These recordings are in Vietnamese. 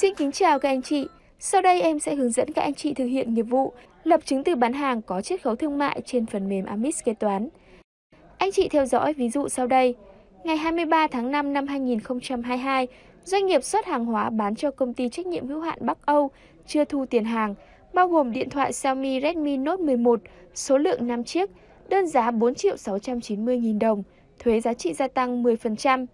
Xin kính chào các anh chị. Sau đây em sẽ hướng dẫn các anh chị thực hiện nghiệp vụ lập chứng từ bán hàng có chiết khấu thương mại trên phần mềm Amis kế toán. Anh chị theo dõi ví dụ sau đây. Ngày 23 tháng 5 năm 2022, doanh nghiệp xuất hàng hóa bán cho công ty trách nhiệm hữu hạn Bắc Âu chưa thu tiền hàng, bao gồm điện thoại Xiaomi Redmi Note 11, số lượng 5 chiếc, đơn giá 4 triệu 690 nghìn đồng, thuế giá trị gia tăng 10%.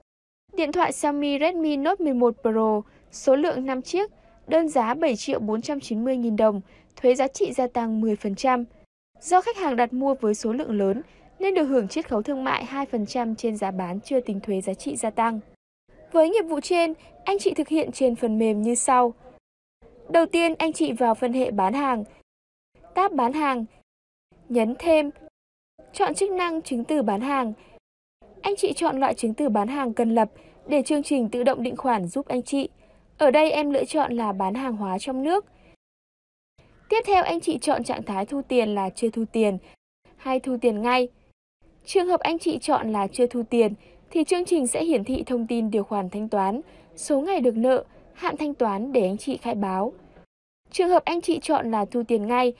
Điện thoại Xiaomi Redmi Note 11 Pro, số lượng 5 chiếc, đơn giá 7 triệu 490 nghìn đồng, thuế giá trị gia tăng 10%. Do khách hàng đặt mua với số lượng lớn, nên được hưởng chiết khấu thương mại 2% trên giá bán chưa tính thuế giá trị gia tăng. Với nghiệp vụ trên, anh chị thực hiện trên phần mềm như sau. Đầu tiên, anh chị vào phân hệ bán hàng, tab bán hàng, nhấn thêm, chọn chức năng chứng từ bán hàng. Anh chị chọn loại chứng từ bán hàng cần lập để chương trình tự động định khoản giúp anh chị. Ở đây em lựa chọn là bán hàng hóa trong nước. Tiếp theo anh chị chọn trạng thái thu tiền là chưa thu tiền hay thu tiền ngay. Trường hợp anh chị chọn là chưa thu tiền thì chương trình sẽ hiển thị thông tin điều khoản thanh toán, số ngày được nợ, hạn thanh toán để anh chị khai báo. Trường hợp anh chị chọn là thu tiền ngay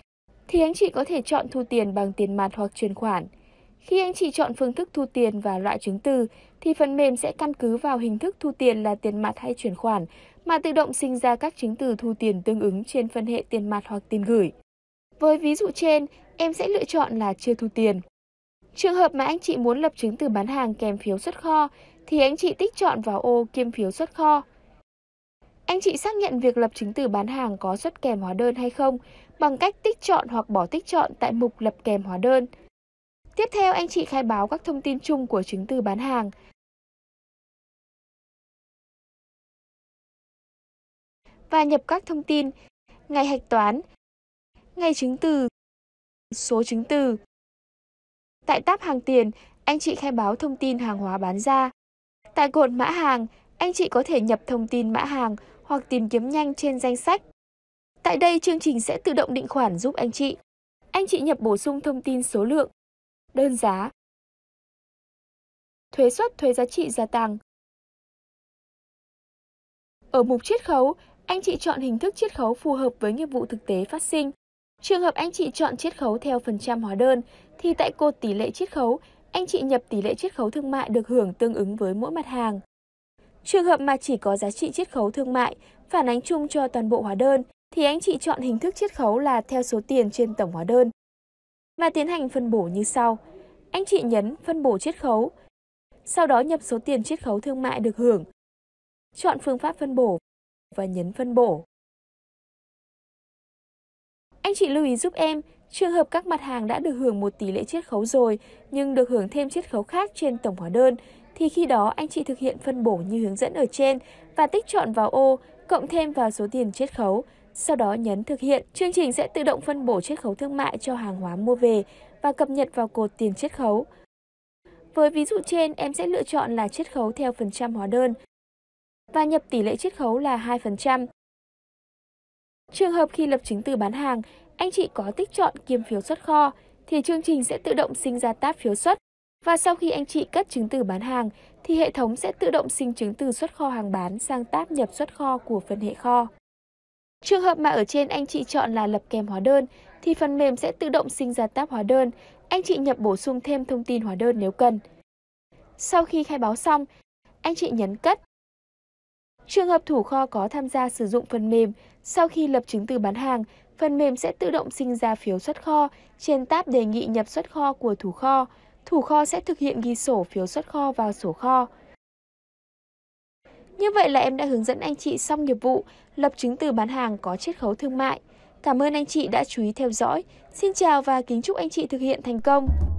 thì anh chị có thể chọn thu tiền bằng tiền mặt hoặc chuyển khoản. Khi anh chị chọn phương thức thu tiền và loại chứng từ thì phần mềm sẽ căn cứ vào hình thức thu tiền là tiền mặt hay chuyển khoản mà tự động sinh ra các chứng từ thu tiền tương ứng trên phân hệ tiền mặt hoặc tiền gửi. Với ví dụ trên, em sẽ lựa chọn là chưa thu tiền. Trường hợp mà anh chị muốn lập chứng từ bán hàng kèm phiếu xuất kho thì anh chị tích chọn vào ô kiêm phiếu xuất kho. Anh chị xác nhận việc lập chứng từ bán hàng có xuất kèm hóa đơn hay không bằng cách tích chọn hoặc bỏ tích chọn tại mục lập kèm hóa đơn. Tiếp theo anh chị khai báo các thông tin chung của chứng từ bán hàng, và nhập các thông tin ngày hạch toán, ngày chứng từ, số chứng từ. Tại tab hàng tiền, anh chị khai báo thông tin hàng hóa bán ra. Tại cột mã hàng, anh chị có thể nhập thông tin mã hàng hoặc tìm kiếm nhanh trên danh sách. Tại đây chương trình sẽ tự động định khoản giúp anh chị. Anh chị nhập bổ sung thông tin số lượng, đơn giá, thuế suất thuế giá trị gia tăng. Ở mục chiết khấu, anh chị chọn hình thức chiết khấu phù hợp với nghiệp vụ thực tế phát sinh. Trường hợp anh chị chọn chiết khấu theo phần trăm hóa đơn, thì tại cột tỷ lệ chiết khấu, anh chị nhập tỷ lệ chiết khấu thương mại được hưởng tương ứng với mỗi mặt hàng. Trường hợp mà chỉ có giá trị chiết khấu thương mại, phản ánh chung cho toàn bộ hóa đơn, thì anh chị chọn hình thức chiết khấu là theo số tiền trên tổng hóa đơn. Và tiến hành phân bổ như sau. Anh chị nhấn phân bổ chiết khấu, sau đó nhập số tiền chiết khấu thương mại được hưởng. Chọn phương pháp phân bổ và nhấn phân bổ. Anh chị lưu ý giúp em, trường hợp các mặt hàng đã được hưởng một tỷ lệ chiết khấu rồi nhưng được hưởng thêm chiết khấu khác trên tổng hóa đơn thì khi đó anh chị thực hiện phân bổ như hướng dẫn ở trên và tích chọn vào ô cộng thêm vào số tiền chiết khấu, sau đó nhấn thực hiện. Chương trình sẽ tự động phân bổ chiết khấu thương mại cho hàng hóa mua về và cập nhật vào cột tiền chiết khấu. Với ví dụ trên, em sẽ lựa chọn là chiết khấu theo phần trăm hóa đơn và nhập tỷ lệ chiết khấu là 2%. Trường hợp khi lập chứng từ bán hàng, anh chị có tích chọn kiêm phiếu xuất kho, thì chương trình sẽ tự động sinh ra tab phiếu xuất. Và sau khi anh chị cất chứng từ bán hàng, thì hệ thống sẽ tự động sinh chứng từ xuất kho hàng bán sang tab nhập xuất kho của phần hệ kho. Trường hợp mà ở trên anh chị chọn là lập kèm hóa đơn, thì phần mềm sẽ tự động sinh ra tab hóa đơn. Anh chị nhập bổ sung thêm thông tin hóa đơn nếu cần. Sau khi khai báo xong, anh chị nhấn cất Trường hợp thủ kho có tham gia sử dụng phần mềm, sau khi lập chứng từ bán hàng, phần mềm sẽ tự động sinh ra phiếu xuất kho trên tab đề nghị nhập xuất kho của thủ kho. Thủ kho sẽ thực hiện ghi sổ phiếu xuất kho vào sổ kho. Như vậy là em đã hướng dẫn anh chị xong nghiệp vụ lập chứng từ bán hàng có chiết khấu thương mại. Cảm ơn anh chị đã chú ý theo dõi. Xin chào và kính chúc anh chị thực hiện thành công.